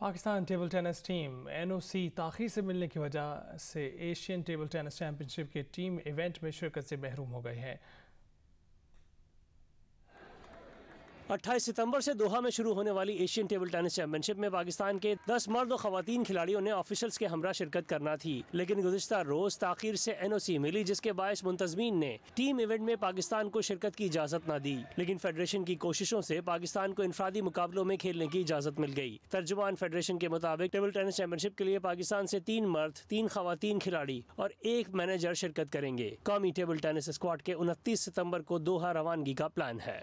Pakistan table tennis team NOC ताखिर से मिलने की वजह से एशियन टेबल टेनिस चैंपियनशिप के टीम इवेंट में शिरकत से महरूम हो गई है 28 सितंबर से दोहा में शुरू होने वाली एशियन टेबल टेनिस चैंपियनशिप में पाकिस्तान के 10 मर्द और खातन खिलाड़ियों ने ऑफिशियल्स के हमरा शिरकत करना थी लेकिन गुजशत रोज ताखिर से एनओसी मिली जिसके बायस मुंतजमीन ने टीम इवेंट में पाकिस्तान को शिरकत की इजाजत न दी लेकिन फेडरेशन की कोशिशों से पाकिस्तान को इनफरादी मुकाबलों में खेलने की इजाजत मिल गई तर्जुमान फेडरेशन के मुताबिक टेबल टेनिस चैंपियनशिप के लिए पाकिस्तान से तीन मर्द तीन खातन खिलाड़ी और एक मैनेजर शिरकत करेंगे कौमी टेबल टेनिस स्क्वाड के उनतीस सितम्बर को दोहा रवानगी का प्लान है